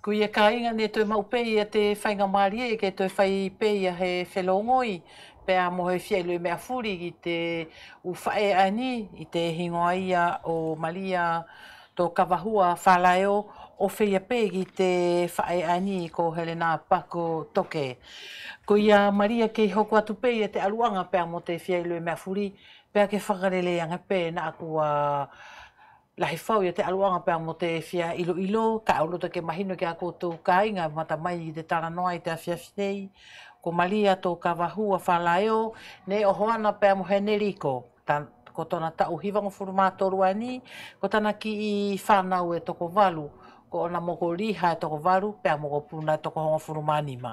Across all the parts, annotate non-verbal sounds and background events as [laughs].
Ko ia e ka inga ne tue mau pei a e te whainga maari e ke tue whai pei a he whelongoi pe a mohoi fiei lui mea furi i te uwhae ani i te hingoa ia o Maria tō kawahua whalaeo o whea pei i te whae ani i ko Helena Pako Toke. Ko ia Maria ke hoko atu pei a e te aluanga pe a mo te fiei lui mea furi pe ke whakarele anga pei na akua uh, la he fau te aluanga pe mo te fia ilo ilo ka ulo te ke mahino ke ako tu kainga mata mai i te tana noa i te afia finei ko malia tō kawahu a whalaeo ne o hoana pe mo heneriko ta, ko tona ta uhiwango furumato ruani ko tana ki i whanau e toko valu ko ona moko riha e toko valu pe mo kopuna e toko hongo furumanima.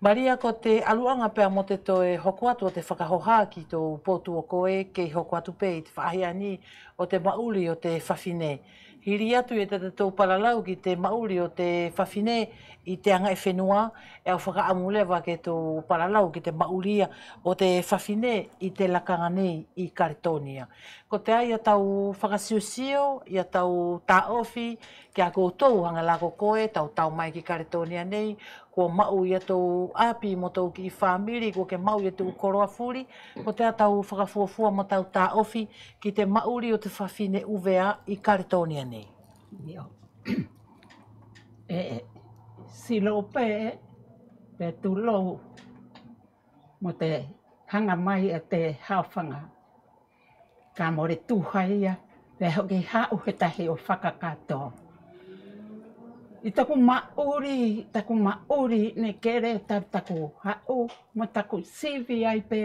Maria, ko te aluanga pea mo te toe hoko atu o te whakahoha ki tō pōtu o koe kei hoko atu pe i te whaahia ni o te mauli o te whawhine. Hiri atu e tata tō palalau ki te mauli o te whawhine i te anga e whenua e au whakaamulewa ke tō palalau ki te maulia o te whawhine i te lakanga nei i Kartonia. Ko te ai a tau whakasiosio, i a tau taofi, ki a koutou hanga lako koe, tau tau mai ki Kartonia nei, ko mau i atu api mo tau ki i whamiri, ko ke mau i atu koroa furi, ko te atau whakafuafua mo tau tā ofi ki te mauri o te whawhine uvea i Karetonia nei. Ia. [clears throat] e, e si lopē, pe tu lou mo te hanga mai a e te hawhanga. Ka more tūhaia, pe hoki hau he tahi o whakakatoa. I taku mauri, taku maori, ne kere tar taku hau, ma taku sivi ai pe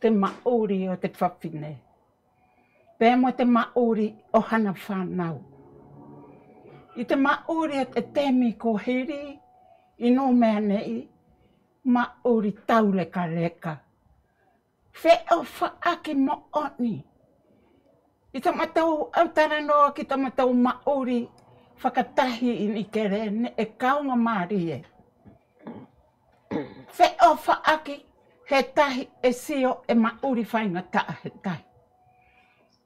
te maori o te whawhine. Pe mo te maori o hana whanau. I te mauri o e, te temi ko hiri, i no mea nei, mauri tauleka leka. Fe o whaaki mo oni. I ta matau autara noa ki ta matau mauri whakatahi i ni kere ne e kaunga māri e. Fe o whaaki he tahi e sio e mauri whainga taa he tahi.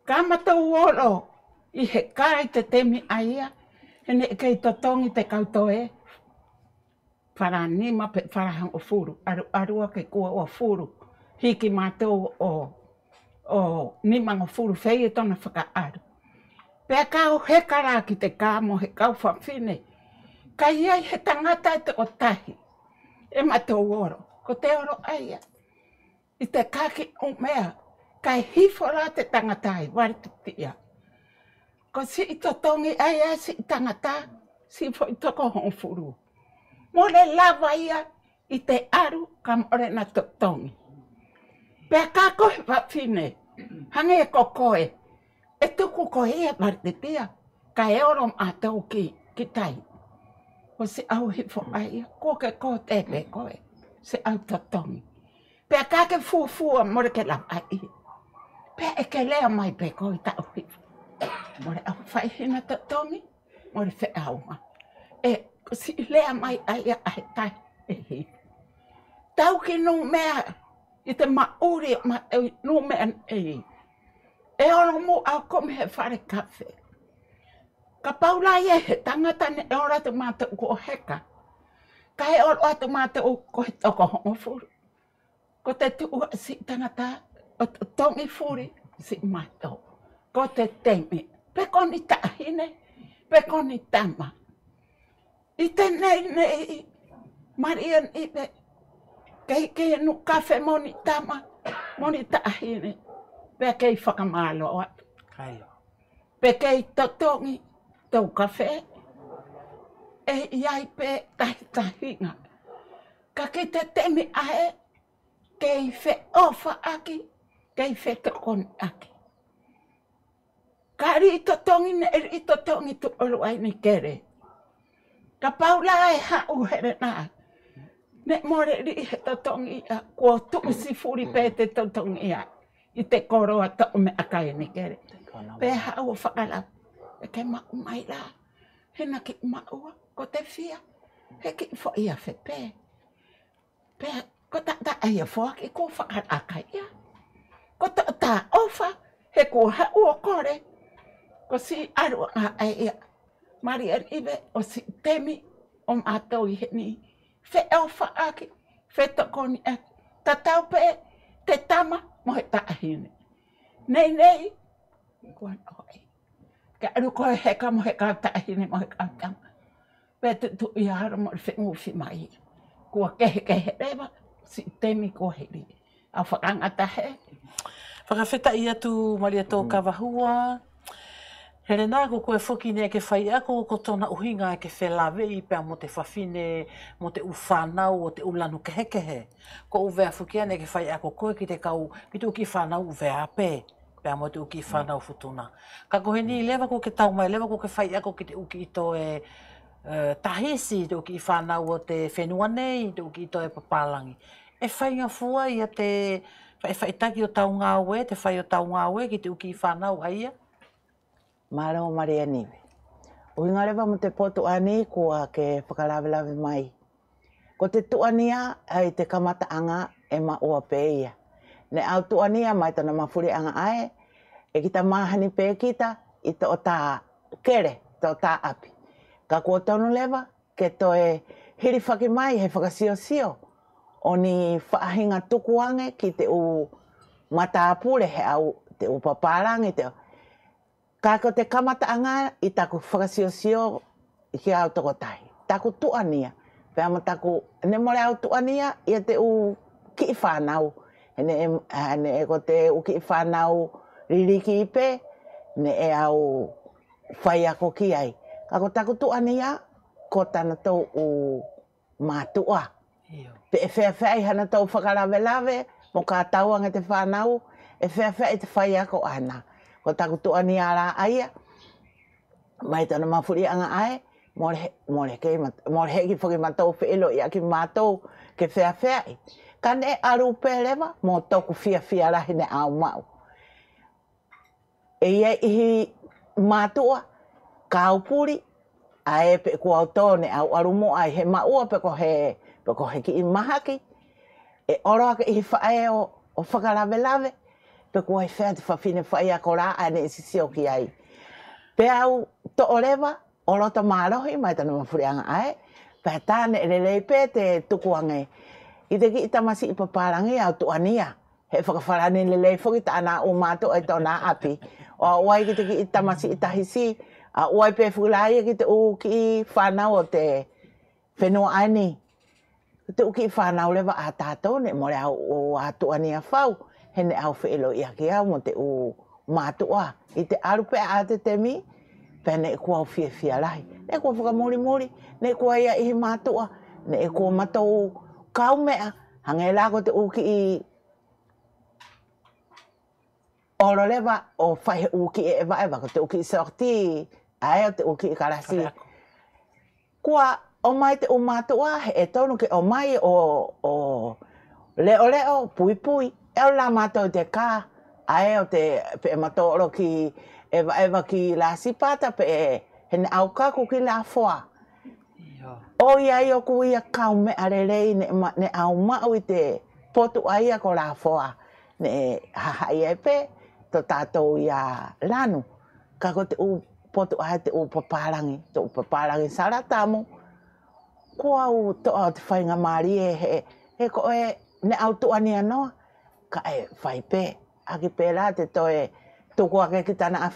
Kamata uoro i he kai te temi a ia, he ne kei totongi te kauto e. Whara ni mape wharahang o furu, aru arua ke kua o furu, hiki mātou o, o ni mango furu whei e tona whaka aru pe ka o he kara ki te ka mo he ka fa ka ia he tangata te o tahi e ma te oro ko te oro ai i te ka ki o mea ka hi fora te tangata i wa tia ko si i to tongi ai ai si tangata si fo i to ko ho furu mo le lava ia i te aru ka more na to tongi pe ka ko fa fine hange e ko koe e tu ko ko he mar e te tia ka e ora ma te o ki ki tai o se au he fo ai ko ke ko te me ko e se au ta tong pe ka ke fu fu a mo ke la ai pe e ke le mai pe ko ta o ki mo re au fai he ta tong mo re au ma e ko si le mai ai ai tai e he tau ke no mea i te maore ma e mea e he e ora mo a come he fare caffè ka paula ye he tanga tane e ora te mata ko heka ka e ora o te mata o ko to ko ho fur ko te tu si tanga ta to mi furi si mata ko te te me pe ko ni ta hine pe ko ni tama i te nei nei marian i te Kei kei nu kafe moni tama, moni tahine. Ta pe kei whakamāloa. Pe kei tatongi tau kawhē. E iai pe tahi tahinga. Ka ke te temi ae, kei whē ofa aki, kei whē tokon aki. Ka ri i tatongi ne, e ri i tatongi tu oluai ni kere. Ka paula e ha uhere nā. Ne more ri he tatongi a, kua tuu furi pe te tatongi a i te koroa ta o me akai ni kere. Pe hau o whakala, e ke ma umai rā, he na ki maua, ko te fia, he ki fo ia fe pē. Pe, ko ta ta aia fua ki ko whakala kai ia. Ko ta ta ofa, he ko hau o kore, ko si aru a ai ia. Maria ribe o si temi o mātou i he ni. Fe eo whaake, fe tokoni e, ta pē, te tama, mo he ta hine nei nei ko ai ka ru ko he ka mo he ka ta hine mo he ka ta pe te tu i har mo fi mo fi mai ko ke ke he ba si te mi ko he ri a fa kan ata he fa ka feta ia tu maria to ka va Hele nā ko koe whoki nea ke whai ako ko tōna uhinga e ke whelawe i pēa mo te whawhine, mo te uwhānau o te ulanu ke hekehe. Ko uwea whoki ane ke whai ako koe ki te kau ki tūki whānau uwea pē pēa mo te uki whānau futuna. Ka kohe ni lewa ko ke tau mai, lewa ko ke whai ako ki te uki i e tahesi, te uki i whānau o te whenua nei, te uki i e papalangi. E whai ngā fua i a te, e whaitaki o tau ngā oe, te whai o tau ngā oe ki te uki i whānau aia. Mārao Maria Niwe. Ui ngareba mo te potu ane kua ke whakalawelawe mai. Ko te tuania ai te kamata anga e ma ua peia. Ne au tuania mai tana mafuri anga ae, e kita mahani pe kita i to ta kere, to ta api. Ka kua tonu lewa, ke to e hiri whake mai he whakasio sio. O ni whaahinga tuku ange ki te u mataapure he au te u te au. Kako te kamata anga i tako whakasiosio i ki au toko tai. Tako tuania. Pea ma tako ne mole au tuania i te u ki whanau. Hene e, e, ko te u ki whanau ririki i pe. Ne e au whai ako ki ai. Kako tako tuania ko tana tau u mātua. Pe e whea whea i hana tau whakarawe lawe. Mo kā tauanga te whanau. E whea whea i te whai ako Ana ko taku to ani ara aia mai to na mafuri anga ai more more ke more he ki foki mata o felo ya ki mato ke fea fea e aru peleva mo to ku fia fia ra hine au mau e ia i mato ka upuri ae pe ko autone au aru mo ai he ma ua pe ko he pe ko he ki i mahaki e oro ake i fae o o whakarave lave. lave pe ko ai fat fa fine fa ia kola ane si si o ki ai pe au to oreva o lo to malo i mai tanu mafurianga ai pe ne le le pe te tu kuange i te kita si ipapalangi au to ania he fa fa ane le le fo kita ana o mato e to na api o wai ki te kita masi itahisi a wai pe fulai ki te o ki fa na o te Fenu ani. Te uki whanau lewa a tātou ne le au o a tuani a whau hene au whaelo i ake au mo te o mātua. I te arupe a te temi, pēne e kua o fia fia lai. Ne e kua whakamori mori, ne e kua ia i he mātua, ne e kua mata o kaumea, hanga e lāko te uki i ororewa o whai uki e ewa ewa, te uki i sorti, a eo te uki i karasi. Kua o mai te o mātua, he e tonu ke o mai o, o leo leo pui pui, e o la mato te ka a e o te pe e matoro ki e va, e ki la sipata pe e he ne au kako ki la foa. O ia i o kuia kau me arelei ne, ne au mau i te potu aia ko la foa ne haha i epe to tātou i a lanu. Kako te u potu aia te u paparangi, te u paparangi sara tamo. Kua u to au te whainga maari e he, he ko e ne au tuani anoa. noa kae e fai pe, a ki pēra te toe tuku ake ki tana a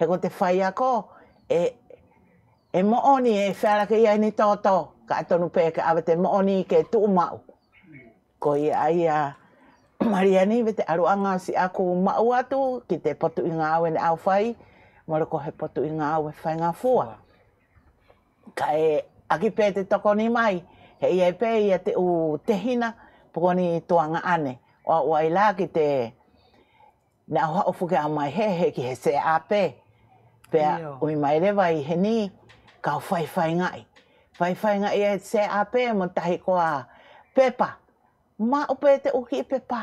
he ko te fai a ko, e, e mooni e whara ki ai ni to ka atonu pē ka awa te mooni i ke tuu mau. Ko i ai a Mariani, ve te aruanga si aku mau atu, ki te potu inga ngā au ne au fai, mora ko he potu inga ngā au e whai ngā fua. Ka e aki pē te toko ni mai, he i e pē i te u tehina, pukoni tuanga ane o o ai ki te na ho o fuke a mai he he ki se ape pe o i mai le vai he ni ka o fai fai ngai fai fai ngai e se ape mo tahi ko a pepa ma o pe te o ki pepa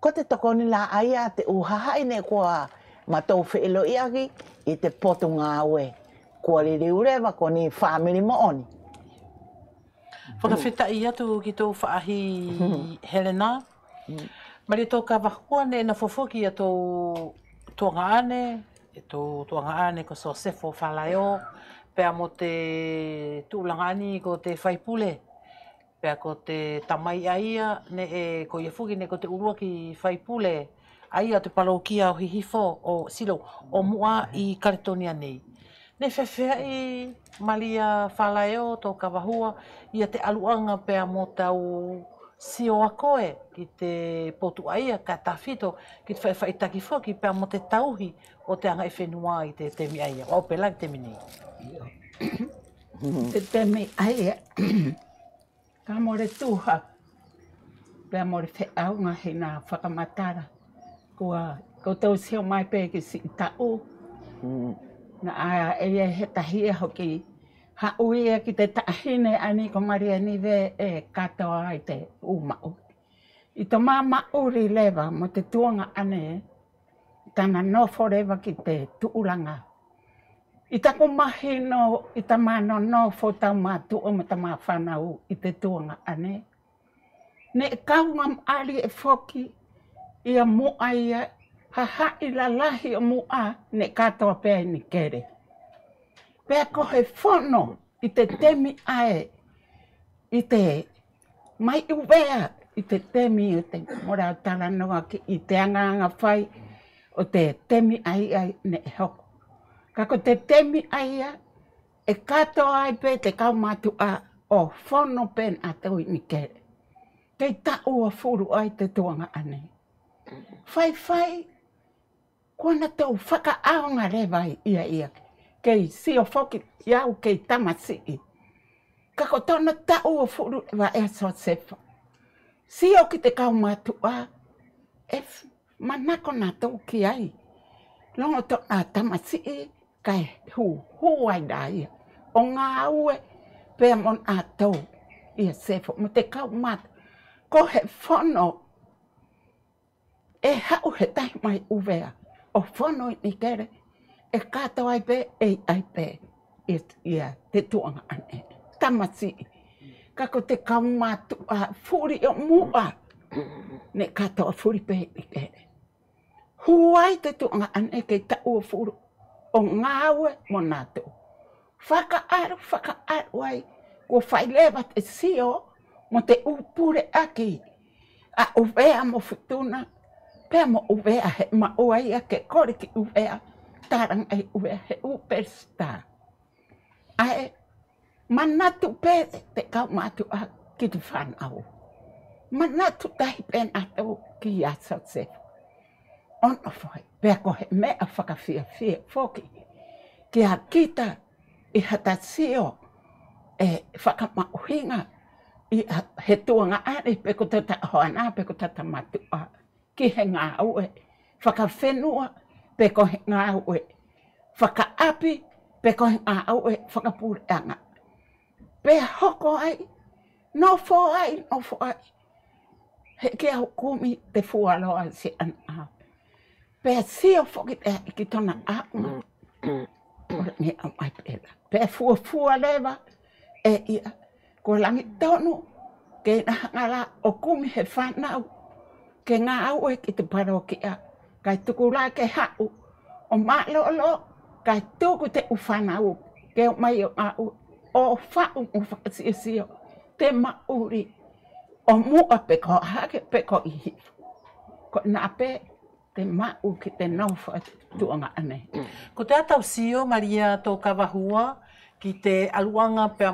ko te toko ni la ai a te uha hai ne ko a ma tou fe lo i agi i te potu ngā ue ko a riri ureva ko ni whamiri mo oni Whakawhetai atu ki tō whaahi [laughs] Helena. Ma le tō ka wahuane na fofoki a e tō tōnga ane, e tō tōnga ane ko so sefo whalaeo, pēa mo te tūlanga ani ko te whaipule, pēa ko te tamai a ne e ko ia fugi ne ko te urua ki whaipule, a te palo kia o hifo o silo o mua i karetonia nei. Ne whewhea i malia whalaeo tō ka wahua, ia te aluanga pēa mo tau si o a koe ki te potu aia ka tawhito ki te whaitaki fo ki pia mo te tauhi o te angai e whenua i te temi aia. O pe te mini. [coughs] te temi aia [coughs] ka more tuha pia more whi aunga he nga whakamatara ko a ko tau seo mai pe ki si tau mm. na a e he tahi e hoki ha ui e ki te tahine ani ko mari ani ve e katoa i te umau. I to mā mauri lewa mo te tuanga ane tana no forewa ki te tuuranga. I tako mahi no i ta mano no fo ta mā tuu ma ta mā whanau i te tuanga ane. Ne e kaunga ali e foki i a mua ia ha ha i la lahi a mua ne katoa pēni ni kere pe ko he fono i te temi ai i te mai i wea i te temi i te mora tala noa ki i te anganga whai o te temi ai ai ne e hoko. Kako te temi ai ai e kato ai pe te matu a o whono pen a tau i mi kere. Kei ta ua furu ai te tuanga ane. Whai whai, kona tau whaka aonga re ia ia kei si o foki iau kei tamasii ka kotona ta'u o fulu e vaea sosefa si o ki te kaumatu'a e manako na tuki ai logo tona tamasi'i ka e huhū ai da ia o ga aue pea mo natou ia sefo mo te kaumatu ko he fono e ha'u he tahi mai uvea o fono i nikere e kātau ai pe e ai pe it ia, te tuanga ane, tamasi, ka ko te kaumā tu, a, fūri o mua, ne kato a fūri pē, i e kē, huai te tuanga ane, kei tau o fūru, o ngawe monato nātō, ar aru, whaka aru ai, ko whai lewa te sio, mo te upure aki, a uvea mo futuna, pe mo uvea he ma oa ia ke kore ki uvea, tarang ai ue he u pesta. Ai, mana tu pe te kau matu a ki te whan au. Mana tu tahi a atau ki a sau On a whai, pe a kohe me a whakawhia whia whoki. Ki a kita i hata sio e whakamauhinga i a he tuanga ane pe ko tata hoana pe ko tata matu a ki he ngā ue whakawhenua. Whakawhenua peko he ngā aue. Whaka api, peko he ngā aue, whaka pūre anga. Pe hoko ai, no fō ai, no fō ai. He ke au kumi te fuaro a se ana a. Pe sio fōki te hei ki tona a. Ora me au mai pēla. Pe fua fua lewa, e ia, ko langi tonu, ke na hangala o kumi he whanau, ke ngā aue ki te paro ki a kai tuku la ke hau o ma lo lo kai tuku te ufana u ke mai o o fa u o fa si si te ma uri o mu a pe ko ha ke pe ko i ko na pe te ma u ke te nau fa tu anga ane ko te atau si o maria to kavahua ki te aluanga pe a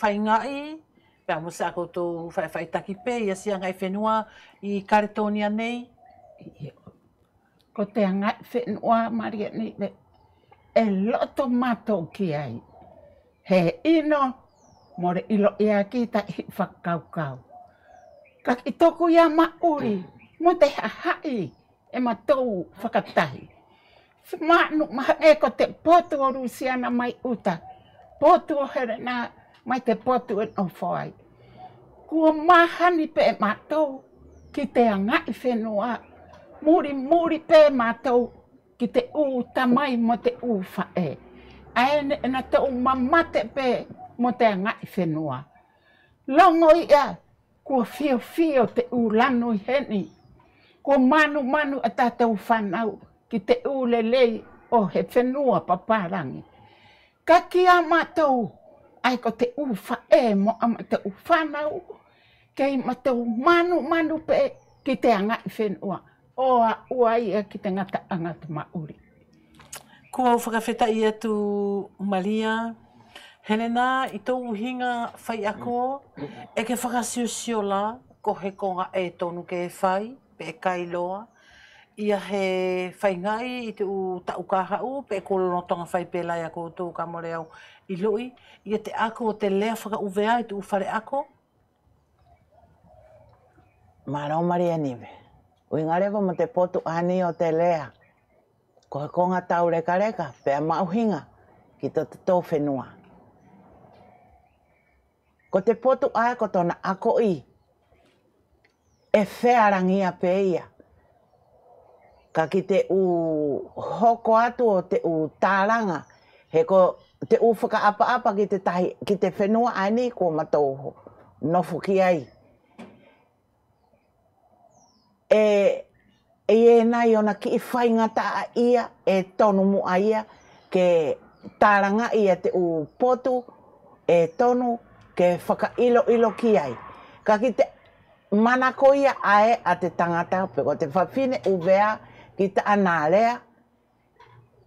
fainga i pe a musa koto ki pe, i asia ngai whenua i kartonia nei ko te anga whenua maria ni te e loto mato ki ai. He ino, more ilo ea ki ta i whakaukau. Ka ki toku ia ma uri, mo te hahai e ma tau whakatahi. Whmanu ma e ko te poto o Rusiana mai uta, poto o here na mai te poto e no whai. Kua mahani pe e ma tau ki te anga i whenua muri muri pe matau ki te u tamai mo te u fae. Ae ne na te u mamate pe mo te ngai fenua Longo ia kua fio fio te u lano i heni. Kua manu manu a tatau whanau ki te u lelei o he fenua papa paparangi. Ka ki a matau ai ko te u e mo ama te u whanau kei matau manu manu pe ki te ngai whenua. manu manu pe ki te ngai whenua oa ua ia ki te ngata anga te mauri. Kua au whakawheta ia tu Maria, Helena, i tō uhinga whai ako, e ke whakasiosio la, ko he konga e tonu ke e whai, pe e kai loa, ia he whaingai i tu u tau kaha u, pe e kōlono tonga whai pēlai ako tō ka more au i loi, ia te ako o te lea whaka uvea i tu u whare ako? Mārao Maria Nive. Ui ngarewa ma te potu ani o te lea. Ko he konga tau reka reka, pea mauhinga ki tō te tō whenua. Ko te potu ai ko tōna ako i, e wheārangia pe ia. Ka ki te u hoko atu o te u tāranga, he ko te u whakaapaapa apa apa tahi, ki te whenua ani ko kua matouho. Nofuki ai e e e nai ona ki e whai ngata a ia e tonu mu a ia ke taranga ia te u potu e tonu ke whaka ilo ilo ki ai. Ka ki te mana ia ae a te tangata pe ko te whawhine uvea ki te anālea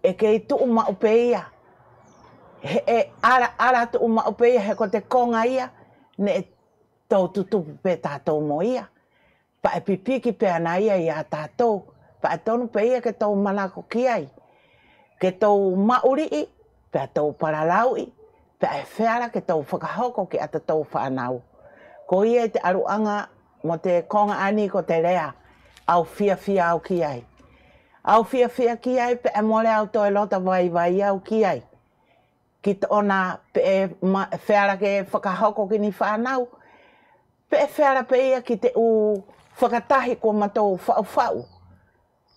e kei tu uma upe ia. He, e ara, ara tu uma upe ia he ko te konga ia ne tau tutupu pe tātou mo ia pa e pipi ki pe ana ia ia tato pa tonu pe ia ke tau malako ki ai ke tau mauri i pe tau paralau i pe e fera ke tau whakahoko ki ata tau whanau ko ia te aruanga mo te konga ani ko te rea au fia fia au ki ai au fia fia ki ai pe e mole au toi lota vai vai au ki ai ki to ona pe e fera ke whakahoko ki ni whanau pe e fera pe ia ki te u whakatahe ko matau whaufau,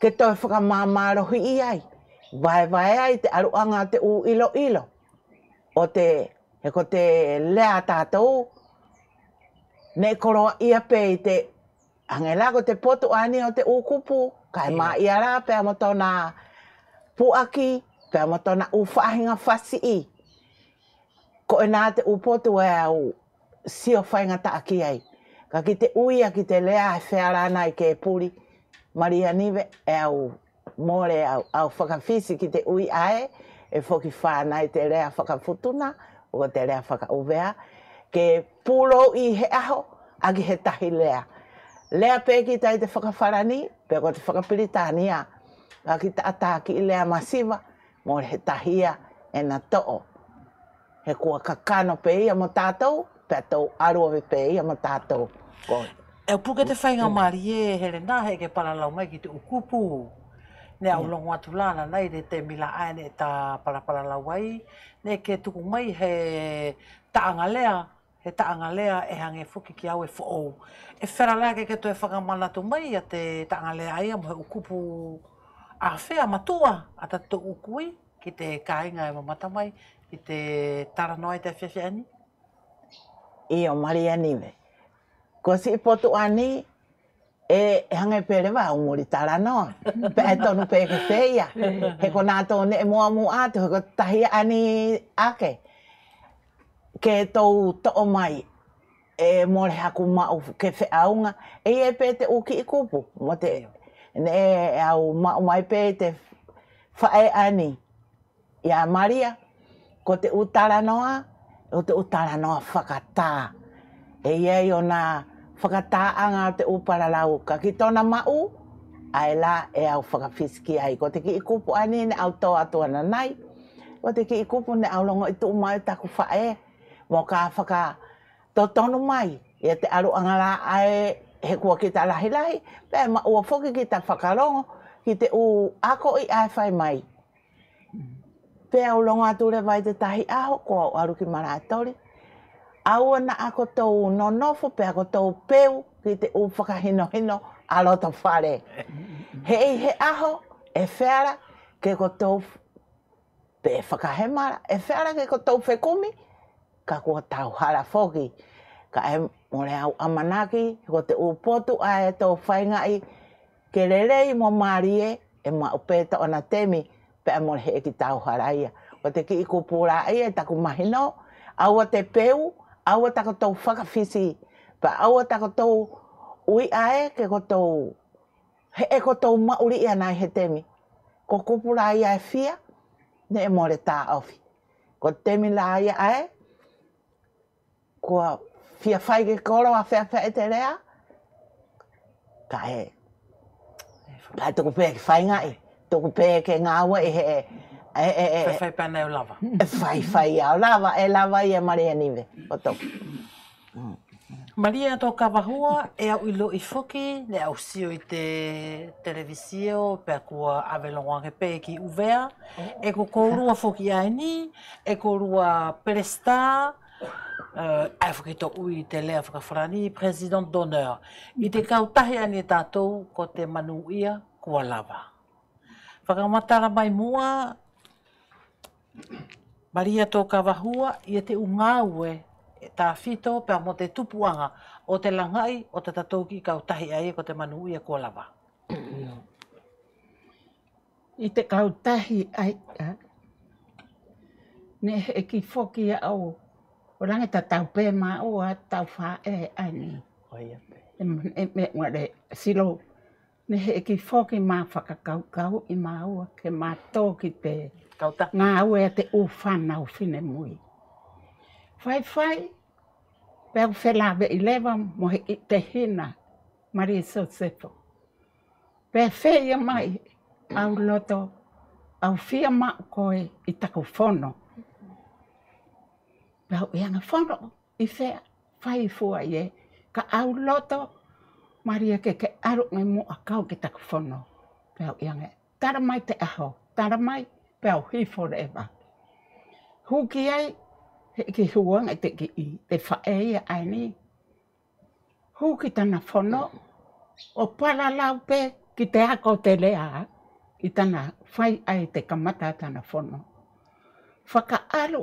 ke toi whakamāmārohi i ai, vai vai ai te aruanga te u ilo ilo, o te, he ko te lea tātou, ne koroa ia pe i te angelago te potu ani o te ukupu, kai mā i ara pe amato na puaki, pe amato na uwhahinga whasi i. Ko e nā te upotu e au siofainga ta aki ai. Ka ki te ui a ki te lea e whea i ke puri. Maria Nive e au mōre e au, au whakawhisi ki te ui ae. E whoki whāna i te lea whakafutuna o te lea whakauwea. Ke pūro i he aho a ki he tahi lea. Lea pē ki tai te whakawharani, pē ko te whakapiritania. Ka ki ta ata ki lea masiva, mōre he tahia e na to'o. He kua kakano pē ia mo tātou, pē tō aroa pē ia mo E puke te whainga mari mm. e, hele nā he ke la mai ki te ukupu. Ne au mm. longo atu lana nei re te mila ae ne ta la wai Ne ke tu mai he taanga lea, he taanga lea e hange fuki ki au e fo E whera lea ke ketu e whakamana tu mai a te taanga lea ai a mohe ukupu a whea matua ata ta tu ukui ki te kāinga e mata mai, ki te taranoa i te whiawhiani. Ia, e mari anime. Ia, Ko si ipoto ane, e, e hanga i pere wa umuri tara noa. [laughs] Pe e tonu pe e ke teia. He ko nā tōne e mua mua atu, he ko tahi ani ake. Ke tou to mai, e mōre haku mau ke whaunga, e e pē te uki i kupu, mō te ne, e, e au mau mai pē te whae ani ya Maria, ko te utara noa, o te utara noa whakatā. E iei o nā, whakataanga te upararau ka ki tona mau, ai la e au whakawhisiki ai. Ko te ki ikupu ane ne au tō atuana nai, ko te ki ikupu ne au longo i tō mai taku whae, mō ka whaka tōtono mai, i e te aru angara ai he kua ki ta lahi lahi, pē ma ua whoki ki ta whakarongo, ki te u ako i ai whai mai. Pē au longa atu le vai te tahi aho, ko au aru ki maratori, aua na a kotou nonofo pe a kotou peu ki te uwhaka hino hino a loto whare. Hei he aho e whera ke kotou pe whakahemara, e whera ke kotou whekumi, ka kua tau hara foki. Ka e mole au amanaki, ko te upotu a e tō i ke lelei mo marie e ma upeta ona temi, pe e mole he e ki tau hara ia. Ko te ki iku pūra ia, e taku mahino, aua te peu, awa takatou whakawhisi, pa awa takatou ui ae ke kotou, he e kotou mauri i anai he temi. Ko kupura ia e fia, ne e more tā awhi. Ko temi la ia ae, ko fia whai ke koro a whea whea e te rea, ka e. Ka e pē ke whai ngai, toku pē ke ngā i he e. E, e, e. Fai fai e lava. [laughs] E lava, e lava i e Maria Nive. O Maria tō kawahua, e au ilo i foki, le au sio i te televisio, pe kua aveloa ke pe ki uvea. E ko kourua foki ai ni, e ko rua peresta, e Afrika to ui te lea whakawharani, President Donner. I te kautahi ane tātou ko te manu ia kua lava. Whakamatara mai mua, Maria tō kawahua i e te unga ue e tā whito pēr mo te tupuanga o te langai o te tatou ki kautahi ai ko te manu ia kua lava. I te kautahi ai, ne e ki whoki au, o, o rangi ta tau pē mā o a tau whā e ani. Oia E, e me ngare, silo, ne e ki whoki mā whakakau kau i mā o ke mā tō ki pē. Mm kauta. Ngā aue a te uwhana o whine mui. Whai whai, pēr whela ave i lewa mo he i te hina, Maria Sosefo. Pēr whēia mai au loto, au whia ma koe i taku whono. Pēr whēanga whono i whea, whai fua i e, ka au loto, Maria ke ke aru me mua kau ki taku whono. Pēr whēanga, tara mai te aho, tara mai, pēo hi forever. e ma. Hū ki ai, he ki huang e te ki i, te whae e ai ni. Hū ki tana whono, o pala lau pē ki te ako te lea, ki tana whai ai te kamata tana whono. Whaka aru,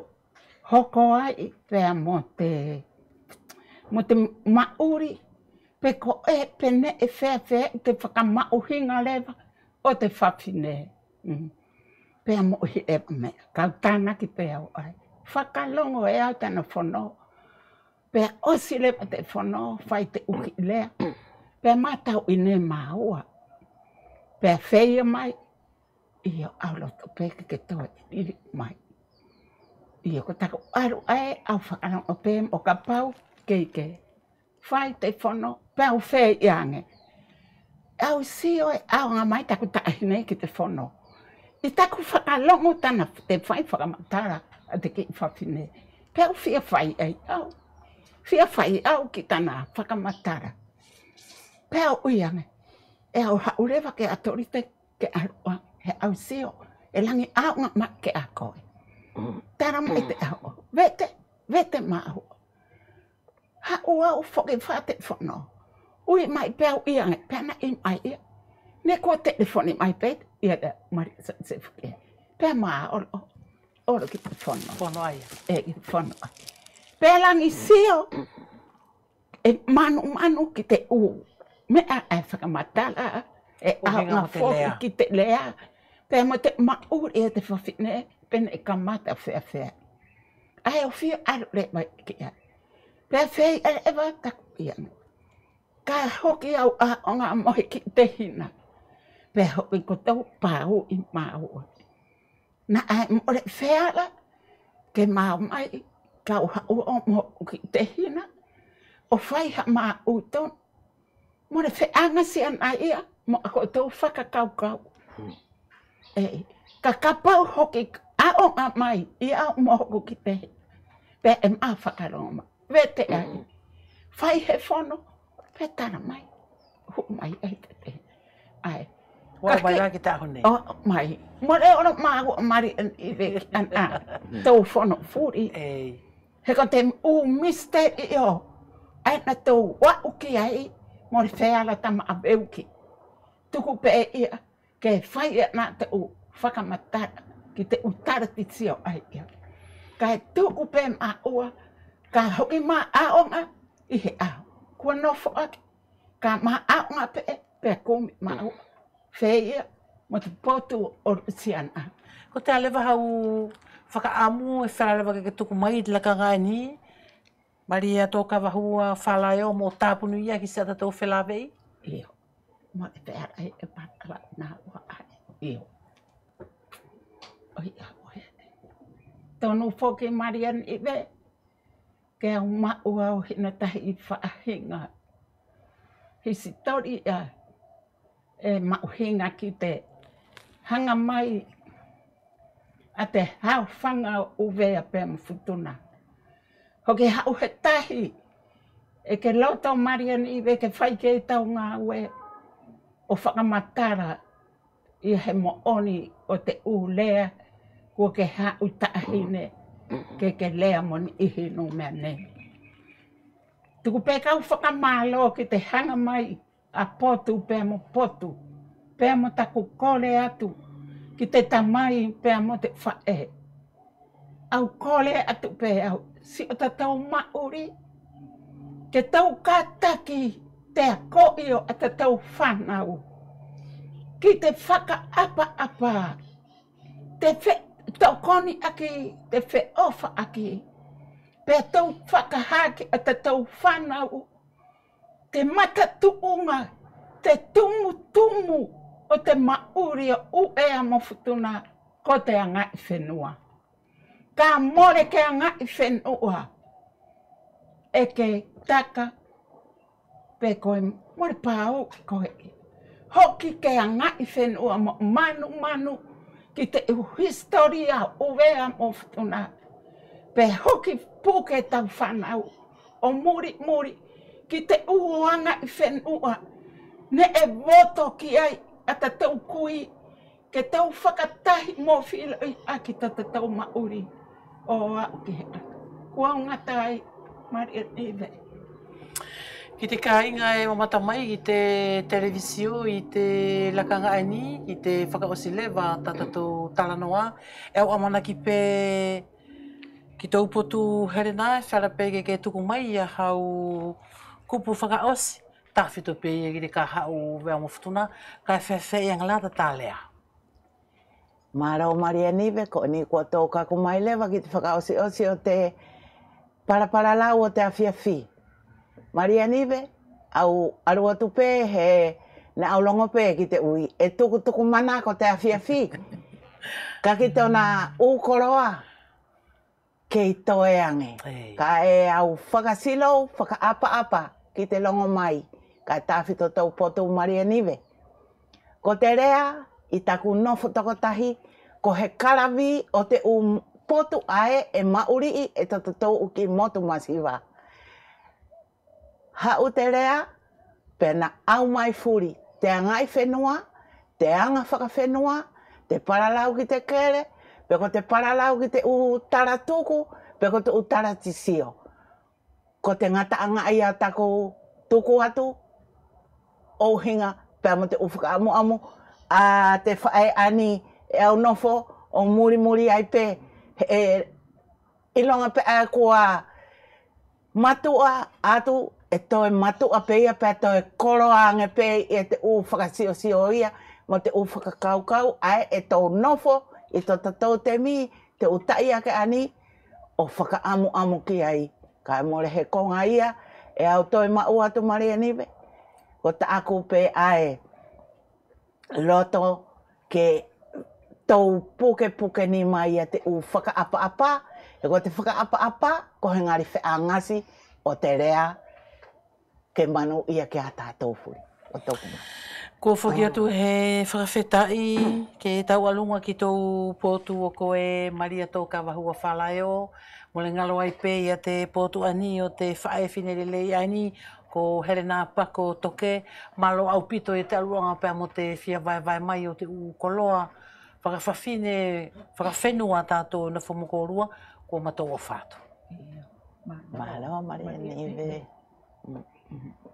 hoko ai pēa mō te, mō te mauri, pe ko e pene e whea whea te whakamauhinga lewa o te whawhine. Mm pea mo i e me, kau tāna ki pea o ai. Whakalongo e au tāna whono, pea osi le pa te whono, whai te uki lea, pea mātau i ne māua, pea feia mai, i o au loto peke ke toa i liri mai. I o kotaka aru ae, au whakalongo pēm o ka pau, kei ke, whai te whono, pea o fei i Au si oe, au ngā mai taku tahine ki te whono e taku whakalongo tana te whai whakamatara a te kei whawhine. Pau whia whai ai au. Whia whai au ki tana whakamatara. o uianga. E au haurewa ke atorite ke aroa he au seo. E langi aunga ma ke a koe. Tara mai te au. Vete, vete maho. Ha ua o whoke whate whono. Ui mai pau ianga. Pena in ai ianga. Ne kua te te whone mai pe, ia te mari sa te whuke. Pea maa, oro, oro ki te whono. Whono aia. E, ki te whono aia. Pea langi sio, e manu manu ki te u. Me a e whakamatala, e a ngā whoku ki te lea. Pea mo te u e te whawhine, pene e ka mata whea whea. Ai o whia aru re mai ki a. Pea whea e va e ka i anu. Ka hoki au a o ngā mohi ki te hina peho i ko tau pāo i māua. Nā ai mōre whēala, ke māu mai, kau hau o mō ki te hina, o whai ha mā uton, mōre whēanga si ana ia, mō a ko tau whaka kau kau. Hmm. E, ka kapau hoki a o ngā mai, i a o mō ki te hina, pē e mā whakaroma, vē te ai, hmm. whai he whono, pē tāna mai, hu mai e te hina. Ai, Wara vai lá que tá mai. Mo e ora ma an a. Hmm. Tô fono furi. Ei. He ko te u mister i Ai na tō wa u ai. Mo re fea tam a beu ki. Tuku e ia. Ke fai e te u. Whaka matara. Ki te u ai ia. Ka e tuku pe ma ua. Ka ma a o I a. Kua no fo Ka ma a o pe Pe a ma feia ma te potu o siana. Ko te alewa hau whakaamu e whara ke tuku mai i laka ngai ni, mari a tō kawahua whalae o mō tāpunu ia ki sata tō whelawei? Iho. Ma e pēra e e pākala nā ua ai. Iho. Oi a oi. Tōnu whoke mari an i be, ke au maua o hina i whaahinga. Hisi tori ai e mauhinga ki te hanga mai a te hauwhanga uwe a pe mawhutuna. Hoki hau he tahi e ke lotau marian iwe ke whai ke tau ngā ue o whakamatara i he mooni o te u lea kua ke hau tahine ke ke lea moni ihi no mea ne. Tuku pekau whakamalo ki te hanga mai a potu pe mo potu pe mo ta ku kole atu ki te tamai pe mo te fa e au kole atu pe au si o tatau mauri ke tau kataki te a koi o a tatau whanau ki te whaka apa apa te fe tau koni aki te fe ofa aki pe tau whakahaki a tatau whanau te mata tuunga, te tumu tumu o te mauri o ue a mawhutuna ko te anga i whenua. Ka more ke anga i whenua e ke taka pe koe more pāo koe. Hoki ke anga i whenua mo manu manu ki te u historia ue a mawhutuna pe hoki pūke tau whanau o muri muri ki te uanga i whenua. Ne e voto ki ai a te tau kui, ke tau whakatahi mō whila i a ki ta te tau mauri. O a uke hea. Kua unga tai, maria tīwe. Ki te kāinga e mamata mai i te televisio, i te lakanga ani, i te whakaosilewa tātou talanoa. E amana ki pē ki tau potu herena, sara pēke ke tuku mai a hau kupu whaka osi, tawhito pia i gire ka hau wea mwhutuna, ka e whewe i angala ta tālea. Mā rau mari anive, ko ni kua tō kaku mai lewa ki te osi osi o te parapara lau o te awhia whi. Mari anive, au aru atu pē he na au longo pē ki te ui, e tuku tuku mana ko te awhia whi. [laughs] ka ki ona u koroa kei tō e ange. Hey. Ka e au whakasilo, whakaapa-apa ki te longo mai, ka tawhito tau poto umaria niwe. Ko te rea, i taku nofo tokotahi, ko he karavi o te um, potu ae e mauri i e tatatou uki motu masiva. Ha te rea, pena au mai furi, te angai whenua, te anga whakawhenua, te paralau ki te kere, peko te paralau ki te utaratuku, peko te utaratisio ko te ngata anga ai a tako atu, o hinga, pia mo te ufuka amu amu, a te whae ani e au nofo, o muri muri ai pe, e ilonga e pe a kua matua atu, e toi matua pe ia pe, toi koro ange pe, e te ufuka sio sio ia, mo te ufuka kau kau, ai e tō nofo, i tō tatou te mi, te utai ake ani, o whaka amu amu ki ai. Ka mole he konga ia, e au toi ma ua tu maria nive. Ko ta aku pe ae loto ke tau puke puke ni mai ate u faka apa apa. E ko te faka apa apa, ko he ngari fe ngasi o te rea ke manu ia ke ata fu O tōkuma. Ko whoki atu he i ke tau alunga ki tō pōtu o koe Maria tō kawahua whalai o. Maria o mo le ngalo ai pe ia te potu ani o te whae finere le ia ni ko Helena Pako toke malo au pito e te aluanga pe mo te fia vai vai mai o te u koloa whakafafine, whakafenua tātou na whamukorua ko mato o whātu. Mahalo, Maria Neve. Mm -hmm.